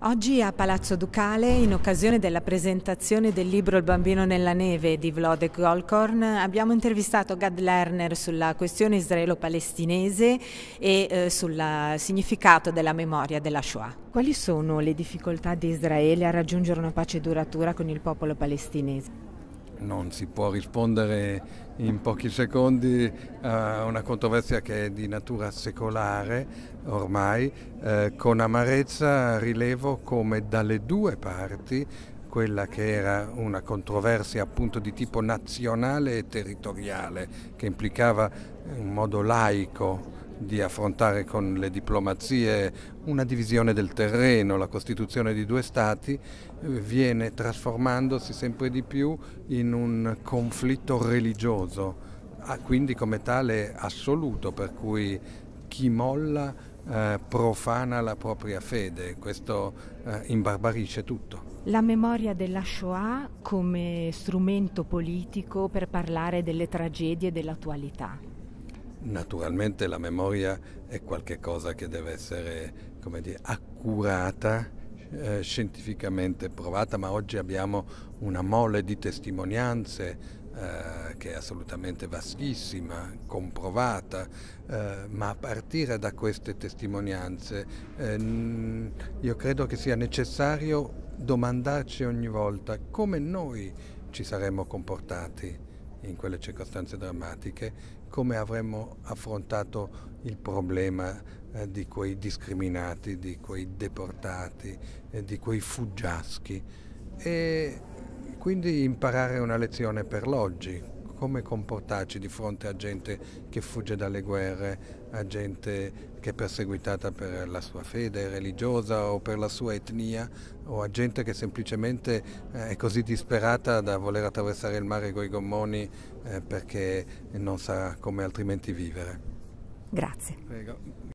Oggi a Palazzo Ducale, in occasione della presentazione del libro Il bambino nella neve di Vlode Golkorn, abbiamo intervistato Gad Lerner sulla questione israelo-palestinese e eh, sul significato della memoria della Shoah. Quali sono le difficoltà di Israele a raggiungere una pace duratura con il popolo palestinese? non si può rispondere in pochi secondi a una controversia che è di natura secolare ormai, eh, con amarezza rilevo come dalle due parti quella che era una controversia appunto di tipo nazionale e territoriale, che implicava in modo laico di affrontare con le diplomazie una divisione del terreno, la Costituzione di due Stati eh, viene trasformandosi sempre di più in un conflitto religioso, ah, quindi come tale assoluto, per cui chi molla eh, profana la propria fede, questo eh, imbarbarisce tutto. La memoria della Shoah come strumento politico per parlare delle tragedie dell'attualità. Naturalmente la memoria è qualcosa che deve essere dire, accurata, eh, scientificamente provata, ma oggi abbiamo una mole di testimonianze eh, che è assolutamente vastissima, comprovata, eh, ma a partire da queste testimonianze eh, io credo che sia necessario domandarci ogni volta come noi ci saremmo comportati in quelle circostanze drammatiche, come avremmo affrontato il problema eh, di quei discriminati, di quei deportati, eh, di quei fuggiaschi. E quindi imparare una lezione per l'oggi, come comportarci di fronte a gente che fugge dalle guerre, a gente che è perseguitata per la sua fede religiosa o per la sua etnia o a gente che semplicemente eh, è così disperata da voler attraversare il mare coi gommoni eh, perché non sa come altrimenti vivere. Grazie. Prego.